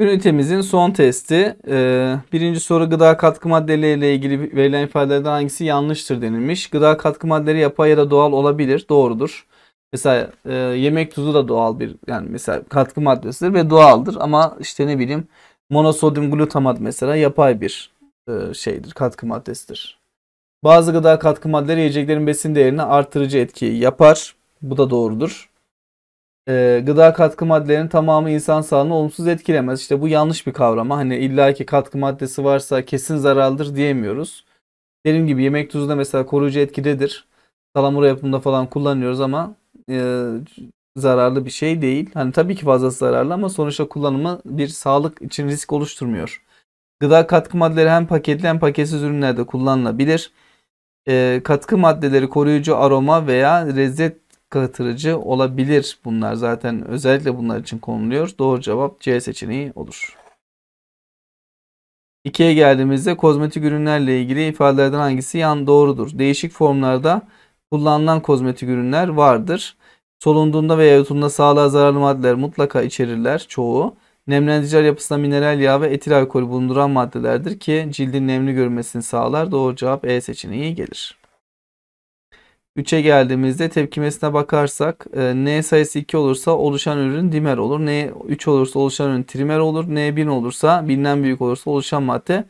Ünitemizin son testi. Ee, birinci soru gıda katkı maddeleriyle ilgili verilen ifadelerden hangisi yanlıştır denilmiş. Gıda katkı maddeleri yapay ya da doğal olabilir. Doğrudur. Mesela e, yemek tuzu da doğal bir yani mesela katkı maddesidir ve doğaldır ama işte ne bileyim monosodyum glutamat mesela yapay bir e, şeydir, katkı maddesidir. Bazı gıda katkı maddeleri yiyeceklerin besin değerini artırıcı etkiyi yapar. Bu da doğrudur e, gıda katkı maddelerinin tamamı insan sağlığını olumsuz etkilemez. İşte bu yanlış bir kavrama. Hani illa ki katkı maddesi varsa kesin zararlıdır diyemiyoruz. Dediğim gibi yemek tuzu da mesela koruyucu etkidedir. Salamura yapımında falan kullanıyoruz ama e, zararlı bir şey değil. Hani tabii ki fazlası zararlı ama sonuçta kullanımı bir sağlık için risk oluşturmuyor. Gıda katkı maddeleri hem paketli hem paketsiz ürünlerde kullanılabilir. E, katkı maddeleri koruyucu aroma veya lezzet dağıtırıcı olabilir bunlar. Zaten özellikle bunlar için konuluyor. Doğru cevap C seçeneği olur. 2'ye geldiğimizde kozmetik ürünlerle ilgili ifadelerden hangisi yan doğrudur? Değişik formlarda kullanılan kozmetik ürünler vardır. Solunduğunda veya yutulduğunda sağlığa zararlı maddeler mutlaka içerirler çoğu. Nemlendiriciler yapısında mineral yağ ve etil alkol bulunduran maddelerdir ki cildin nemli görünmesini sağlar. Doğru cevap E seçeneği gelir. 3'e geldiğimizde tepkimesine bakarsak e, N sayısı 2 olursa oluşan ürün dimer olur. N 3 olursa oluşan ürün trimer olur. N 1 olursa binden büyük olursa oluşan madde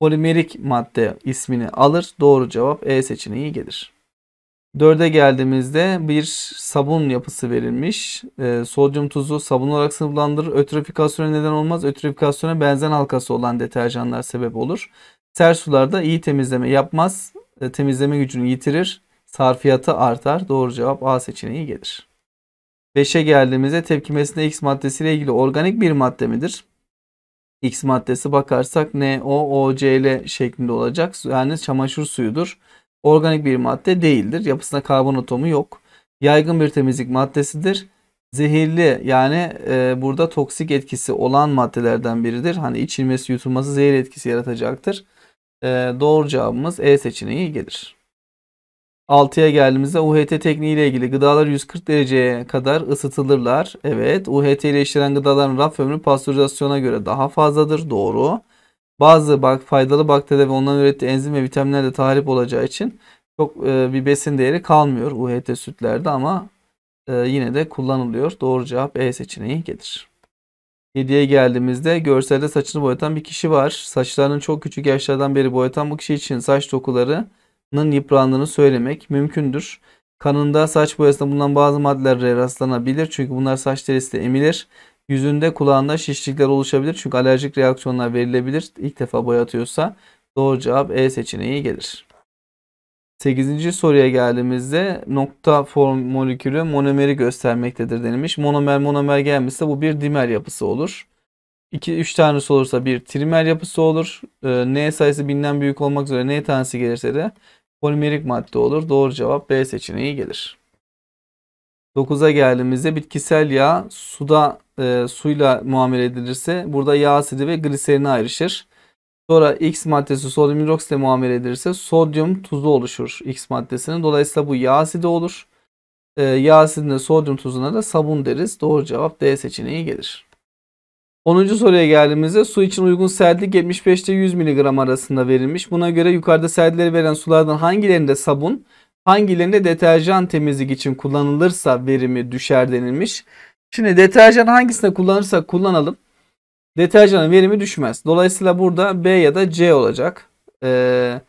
polimerik madde ismini alır. Doğru cevap E seçeneği gelir. 4'e geldiğimizde bir sabun yapısı verilmiş. E, sodyum tuzu sabun olarak sınıflandırır. ötrofikasyona neden olmaz. ötrofikasyona benzen halkası olan deterjanlar sebep olur. Ser sularda iyi temizleme yapmaz. E, temizleme gücünü yitirir sarfiyatı artar. Doğru cevap A seçeneği gelir. 5'e geldiğimizde tepkimesinde X maddesiyle ilgili organik bir madde midir? X maddesi bakarsak NOOCl şeklinde olacak. Yani çamaşır suyudur. Organik bir madde değildir. Yapısında karbon atomu yok. Yaygın bir temizlik maddesidir. Zehirli yani e, burada toksik etkisi olan maddelerden biridir. Hani içilmesi yutulması zehir etkisi yaratacaktır. E, doğru cevabımız E seçeneği gelir. 6'ya geldiğimizde UHT tekniği ile ilgili gıdalar 140 dereceye kadar ısıtılırlar. Evet UHT ile işlenen gıdaların raf ömrü pastörizasyona göre daha fazladır. Doğru. Bazı bak faydalı bakteri ve ondan ürettiği enzim ve vitaminler de tahrip olacağı için çok e, bir besin değeri kalmıyor UHT sütlerde ama e, yine de kullanılıyor. Doğru cevap E seçeneği gelir. 7'ye geldiğimizde görselde saçını boyatan bir kişi var. Saçlarının çok küçük yaşlardan beri boyatan bu kişi için saç dokuları yıprandığını söylemek mümkündür. Kanında saç boyasında bulunan bazı maddelere rastlanabilir çünkü bunlar saç derisiyle emilir. Yüzünde kulağında şişlikler oluşabilir çünkü alerjik reaksiyonlar verilebilir. İlk defa boyatıyorsa doğru cevap E seçeneği gelir. 8. soruya geldiğimizde nokta form molekülü monomeri göstermektedir denilmiş. Monomer monomer gelmişse bu bir dimer yapısı olur. 2-3 tanesi olursa bir trimer yapısı olur. Ee, N sayısı binden büyük olmak üzere N tanesi gelirse de polimerik madde olur. Doğru cevap B seçeneği gelir. 9'a geldiğimizde bitkisel yağ suda e, suyla muamele edilirse burada yağ asidi ve gliserine ayrışır. Sonra X maddesi sodyum hidroksit ile muamele edilirse sodyum tuzu oluşur X maddesinin. Dolayısıyla bu yağ asidi olur. E, yağ asidine sodyum tuzuna da sabun deriz. Doğru cevap D seçeneği gelir. 10. soruya geldiğimizde su için uygun sertlik 75 ile 100 mg arasında verilmiş. Buna göre yukarıda sertleri veren sulardan hangilerinde sabun, hangilerinde deterjan temizlik için kullanılırsa verimi düşer denilmiş. Şimdi deterjan hangisinde kullanırsak kullanalım. Deterjanın verimi düşmez. Dolayısıyla burada B ya da C olacak. Ee,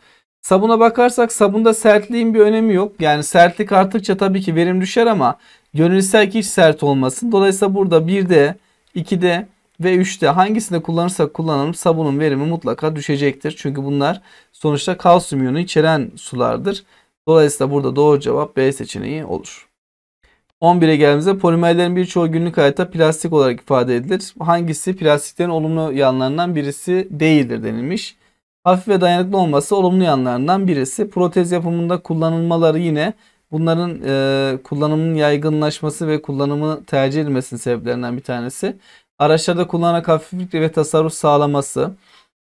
sabuna bakarsak sabunda sertliğin bir önemi yok. Yani sertlik arttıkça tabii ki verim düşer ama gönül ki hiç sert olmasın. Dolayısıyla burada 1'de, 2'de, ve 3'te hangisinde kullanırsak kullanalım sabunun verimi mutlaka düşecektir. Çünkü bunlar sonuçta kalsiyum iyonu içeren sulardır. Dolayısıyla burada doğru cevap B seçeneği olur. 11'e geldiğimizde polimerlerin birçoğu günlük hayatta plastik olarak ifade edilir. Hangisi plastiklerin olumlu yanlarından birisi değildir denilmiş. Hafif ve dayanıklı olması olumlu yanlarından birisi. Protez yapımında kullanılmaları yine Bunların e, kullanımının yaygınlaşması ve kullanımı tercih edilmesinin sebeplerinden bir tanesi. Araçlarda kullanarak hafiflik ve tasarruf sağlaması,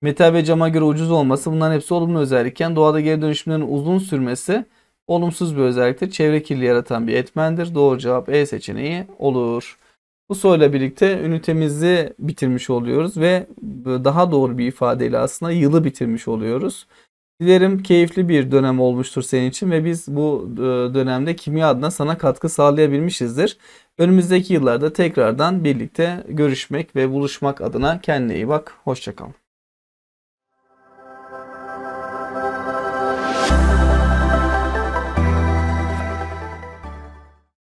metal ve cama göre ucuz olması bunların hepsi olumlu özellikken doğada geri dönüşümlerin uzun sürmesi olumsuz bir özelliktir. Çevre kirli yaratan bir etmendir. Doğru cevap E seçeneği olur. Bu soruyla birlikte ünitemizi bitirmiş oluyoruz ve daha doğru bir ifadeyle aslında yılı bitirmiş oluyoruz. Dilerim keyifli bir dönem olmuştur senin için ve biz bu e, dönemde kimya adına sana katkı sağlayabilmişizdir. Önümüzdeki yıllarda tekrardan birlikte görüşmek ve buluşmak adına kendine iyi bak. hoşçakalın.